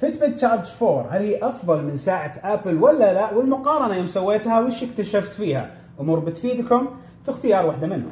فيتبت تشارج 4 هل هي افضل من ساعه ابل ولا لا والمقارنه يوم سويتها وش اكتشفت فيها امور بتفيدكم في اختيار واحده منهم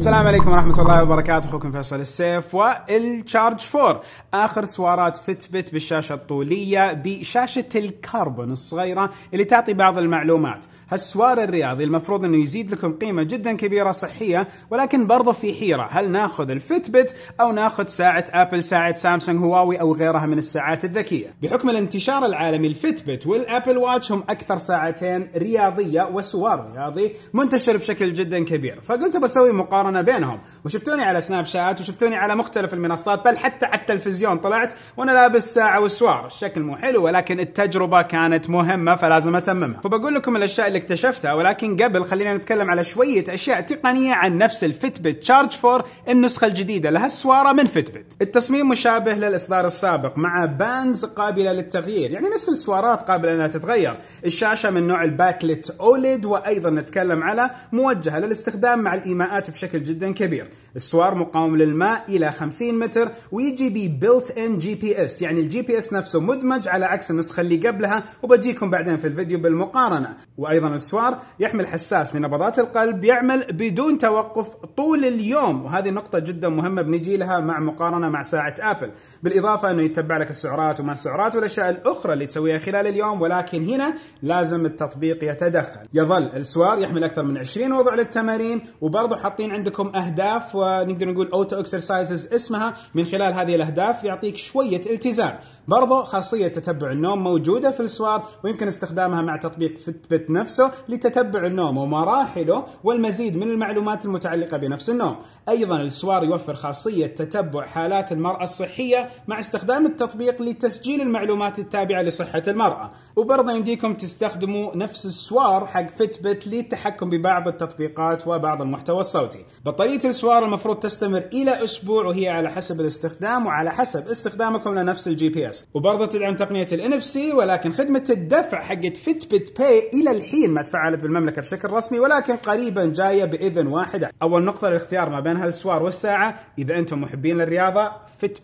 السلام عليكم ورحمة الله وبركاته اخوكم فيصل السيف والتشارج 4 اخر سوارات فتبت بالشاشة الطولية بشاشة الكربون الصغيرة اللي تعطي بعض المعلومات هالسوار الرياضي المفروض انه يزيد لكم قيمة جدا كبيرة صحية ولكن برضه في حيرة هل ناخذ الفتبت او ناخذ ساعة ابل ساعة سامسونج هواوي او غيرها من الساعات الذكية بحكم الانتشار العالمي الفتبت والابل واتش هم اكثر ساعتين رياضية وسوار رياضي منتشر بشكل جدا كبير فقلت بسوي مقارنة انا بينهم وشفتوني على سناب شات وشفتوني على مختلف المنصات بل حتى على التلفزيون طلعت وانا لابس ساعه وسوار الشكل مو حلو ولكن التجربه كانت مهمه فلازم اتممها فبقول لكم الاشياء اللي اكتشفتها ولكن قبل خلينا نتكلم على شويه اشياء تقنيه عن نفس الفتبت تشارج 4 النسخه الجديده لها السواره من فتبت التصميم مشابه للاصدار السابق مع بانز قابله للتغيير يعني نفس السوارات قابله انها تتغير الشاشه من نوع الباكليت اوليد وايضا نتكلم على موجهه للاستخدام مع الايماءات بشكل بشكل جدا كبير السوار مقاوم للماء الى 50 متر ويجي بيلت ان جي بي اس يعني الجي بي اس نفسه مدمج على عكس النسخه اللي قبلها وبجيكم بعدين في الفيديو بالمقارنه وايضا السوار يحمل حساس لنبضات القلب يعمل بدون توقف طول اليوم وهذه نقطه جدا مهمه بنجي لها مع مقارنه مع ساعه ابل بالاضافه انه يتبع لك السعرات وما السعرات والاشياء الاخرى اللي تسويها خلال اليوم ولكن هنا لازم التطبيق يتدخل يظل السوار يحمل اكثر من 20 وضع للتمارين وبرضه حاطين عندكم اهداف ونقدر نقول اوتو اكسرسايزز اسمها من خلال هذه الاهداف يعطيك شويه التزام برضو خاصيه تتبع النوم موجوده في السواب ويمكن استخدامها مع تطبيق بيت نفسه لتتبع النوم ومراحله والمزيد من المعلومات المتعلقه بنفس النوم ايضا السوار يوفر خاصيه تتبع حالات المراه الصحيه مع استخدام التطبيق لتسجيل المعلومات التابعه لصحه المراه وبرضه يمديكم تستخدموا نفس السوار حق بيت للتحكم ببعض التطبيقات وبعض المحتوى الصوتي بطارية السوار المفروض تستمر إلى أسبوع وهي على حسب الاستخدام وعلى حسب استخدامكم لنفس الجي بي اس وبرضه تدعم تقنية الـ NFC ولكن خدمة الدفع حقت بيت باي إلى الحين ما تفعلت بالمملكة بشكل رسمي ولكن قريبا جاية بإذن واحدة أول نقطة للاختيار ما بين هالسوار والساعة إذا أنتم محبين للرياضة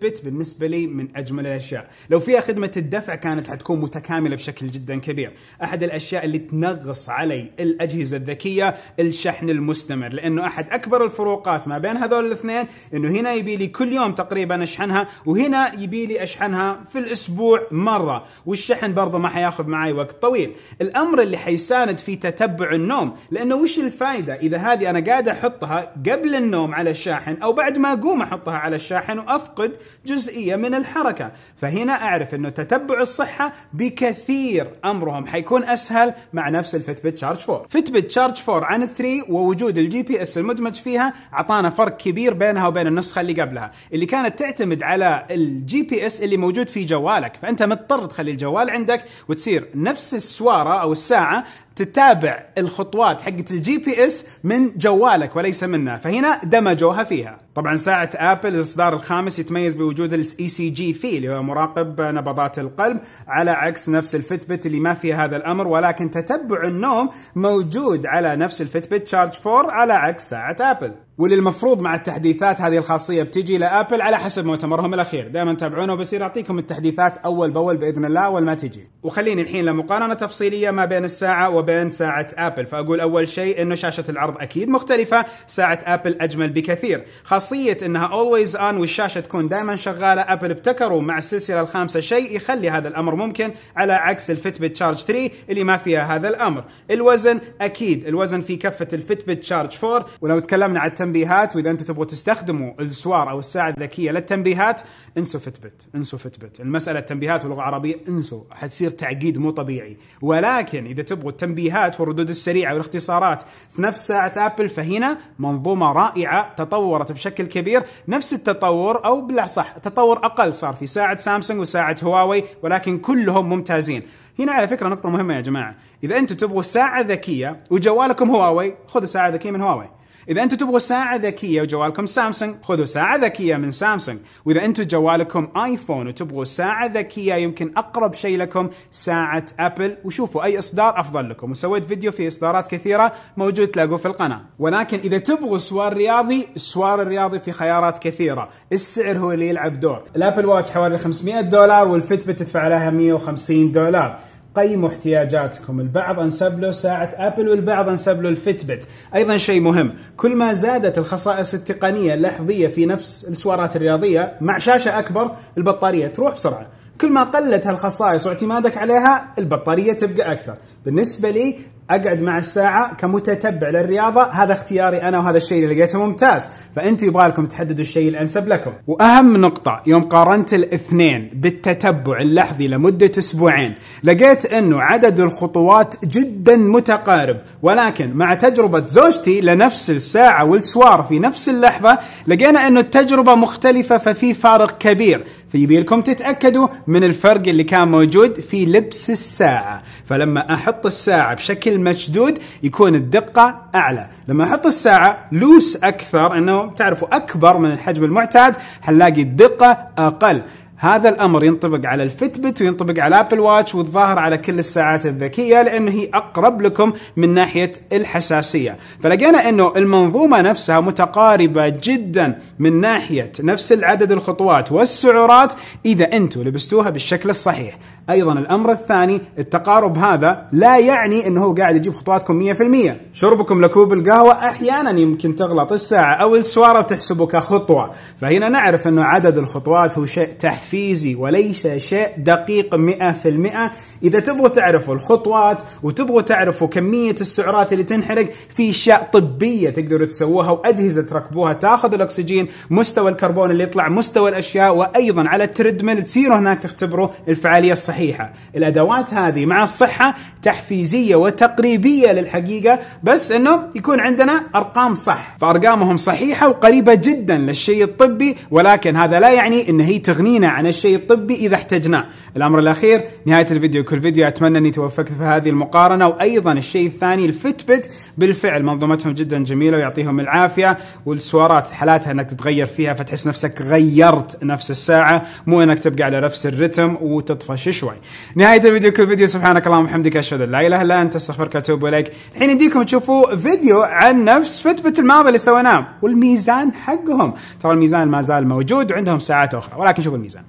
بيت بالنسبة لي من أجمل الأشياء لو فيها خدمة الدفع كانت حتكون متكاملة بشكل جدا كبير أحد الأشياء اللي تنغص علي الأجهزة الذكية الشحن المستمر لأنه أحد أكبر اكبر الفروقات ما بين هذول الاثنين انه هنا يبي لي كل يوم تقريبا اشحنها وهنا يبي لي اشحنها في الاسبوع مره والشحن برضه ما حياخذ معي وقت طويل الامر اللي حيساند في تتبع النوم لانه وش الفائده اذا هذه انا قاعد احطها قبل النوم على الشاحن او بعد ما اقوم احطها على الشاحن وافقد جزئيه من الحركه فهنا اعرف انه تتبع الصحه بكثير امرهم حيكون اسهل مع نفس الفتبت شارج 4 فتبت شارج 4 عن 3 ووجود الجي بي اس المدمج فيها اعطانا فرق كبير بينها وبين النسخه اللي قبلها اللي كانت تعتمد على الجي بي اس اللي موجود في جوالك فانت مضطر تخلي الجوال عندك وتصير نفس السواره او الساعه تتابع الخطوات حقت الجي بي اس من جوالك وليس منه فهنا دمجوها فيها طبعا ساعة ابل الاصدار الخامس يتميز بوجود الاي سي جي فيه اللي هو مراقب نبضات القلب على عكس نفس الفتبت اللي ما فيها هذا الامر ولكن تتبع النوم موجود على نفس الفتبت شارج 4 على عكس ساعة ابل واللي المفروض مع التحديثات هذه الخاصيه بتجي لابل على حسب مؤتمرهم الاخير، دائما تابعونا وبصير اعطيكم التحديثات اول باول باذن الله اول ما تجي. وخليني الحين لمقارنه تفصيليه ما بين الساعه وبين ساعه ابل، فاقول اول شيء انه شاشه العرض اكيد مختلفه، ساعه ابل اجمل بكثير، خاصيه انها اولويز اون والشاشه تكون دائما شغاله، ابل ابتكروا مع السلسله الخامسه شيء يخلي هذا الامر ممكن على عكس الفتبت شارج 3 اللي ما فيها هذا الامر. الوزن اكيد الوزن في كفه الفتبت شارج 4 ولو تكلمنا عن التنبيهات واذا انت تبغوا تستخدموا السوار او الساعه الذكيه للتنبيهات انسوا فتبت انسوا فتبت المساله التنبيهات ولغه عربيه انسوا حتصير تعقيد مو طبيعي ولكن اذا تبغوا التنبيهات والردود السريعه والاختصارات في نفس ساعه ابل فهنا منظومه رائعه تطورت بشكل كبير نفس التطور او بلا صح تطور اقل صار في ساعه سامسونج وساعه هواوي ولكن كلهم ممتازين هنا على فكره نقطه مهمه يا جماعه اذا انتم تبغوا ساعه ذكيه وجوالكم هواوي خذوا ساعه ذكيه من هواوي اذا انتم تبغوا ساعه ذكيه وجوالكم سامسونج خذوا ساعه ذكيه من سامسونج واذا انتم جوالكم ايفون وتبغوا ساعه ذكيه يمكن اقرب شيء لكم ساعه ابل وشوفوا اي اصدار افضل لكم وسويت فيديو في اصدارات كثيره موجود تلاقوه في القناه ولكن اذا تبغوا سوار رياضي السوار الرياضي في خيارات كثيره السعر هو اللي يلعب دور الابل واتش حوالي 500 دولار والفيتبت تدفع لها 150 دولار قيموا احتياجاتكم البعض انسب له ساعه ابل والبعض انسب له الفتبت ايضا شيء مهم كل ما زادت الخصائص التقنيه اللحظيه في نفس السوارات الرياضيه مع شاشه اكبر البطاريه تروح بسرعه كل ما قلت هالخصائص واعتمادك عليها البطاريه تبقى اكثر بالنسبه لي اقعد مع الساعه كمتتبع للرياضه هذا اختياري انا وهذا الشيء اللي لقيته ممتاز فانت يبغى لكم تحددوا الشيء الانسب لكم واهم نقطه يوم قارنت الاثنين بالتتبع اللحظي لمده اسبوعين لقيت انه عدد الخطوات جدا متقارب ولكن مع تجربه زوجتي لنفس الساعه والسوار في نفس اللحظه لقينا انه التجربه مختلفه ففي فارق كبير فيبي لكم تتاكدوا من الفرق اللي كان موجود في لبس الساعه فلما احط الساعه بشكل مشدود يكون الدقه اعلى لما احط الساعه لوس اكثر انه تعرفوا اكبر من الحجم المعتاد حنلاقي الدقه اقل هذا الامر ينطبق على الفتبت وينطبق على ابل واتش والظاهر على كل الساعات الذكيه لان هي اقرب لكم من ناحيه الحساسيه، فلقينا انه المنظومه نفسها متقاربه جدا من ناحيه نفس العدد الخطوات والسعرات اذا انتم لبستوها بالشكل الصحيح. ايضا الامر الثاني التقارب هذا لا يعني انه هو قاعد يجيب خطواتكم 100%، شربكم لكوب القهوه احيانا يمكن تغلط الساعه او السواره وتحسبه كخطوه، فهنا نعرف انه عدد الخطوات هو شيء تحت تحفيزي وليس شيء دقيق 100% إذا تبغوا تعرفوا الخطوات وتبغوا تعرفوا كمية السعرات اللي تنحرق في أشياء طبية تقدروا تسووها وأجهزة تركبوها تاخذ الأكسجين مستوى الكربون اللي يطلع مستوى الأشياء وأيضا على التريدميل تسيروا هناك تختبروا الفعالية الصحيحة الأدوات هذه مع الصحة تحفيزية وتقريبية للحقيقة بس أنه يكون عندنا أرقام صح فأرقامهم صحيحة وقريبة جدا للشيء الطبي ولكن هذا لا يعني أن هي تغنينا عن الشيء الطبي إذا احتجناه الأمر الأخير نهاية الفيديو كل فيديو أتمنى أني توفقت في هذه المقارنة وأيضا الشيء الثاني الفتبت بالفعل منظومتهم جدا جميلة ويعطيهم العافية والسوارات حالاتها أنك تتغير فيها فتحس نفسك غيرت نفس الساعة مو أنك تبقى على نفس الرتم وتطفش شوي نهاية الفيديو كل فيديو سبحانك اللهم وبحمدك أشهد أن لا إله إلا أنت أستغفرك وأتوب إليك الحين يديكم تشوفوا فيديو عن نفس فتبت الماضي اللي سويناه والميزان حقهم ترى الميزان ما زال موجود وعندهم ساعات أخرى ولكن شوفوا الميزان